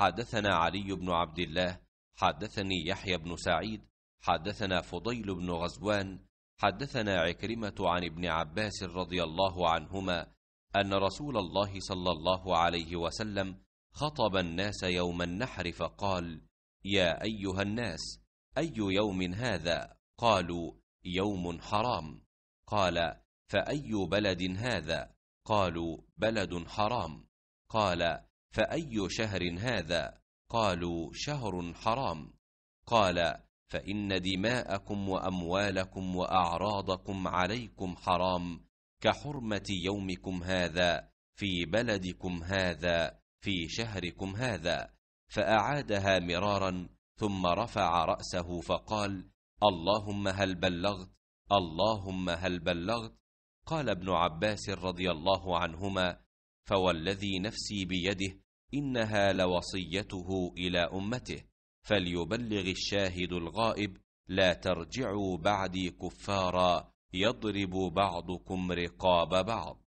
حدثنا علي بن عبد الله حدثني يحيى بن سعيد حدثنا فضيل بن غزوان حدثنا عكرمه عن ابن عباس رضي الله عنهما ان رسول الله صلى الله عليه وسلم خطب الناس يوم النحر فقال يا ايها الناس اي يوم هذا قالوا يوم حرام قال فاي بلد هذا قالوا بلد حرام قال فأي شهر هذا؟ قالوا شهر حرام قال فإن دماءكم وأموالكم وأعراضكم عليكم حرام كحرمة يومكم هذا في بلدكم هذا في شهركم هذا فأعادها مرارا ثم رفع رأسه فقال اللهم هل بلغت اللهم هل بلغت قال ابن عباس رضي الله عنهما فوالذي نفسي بيده انها لوصيته الى امته فليبلغ الشاهد الغائب لا ترجعوا بعدي كفارا يضرب بعضكم رقاب بعض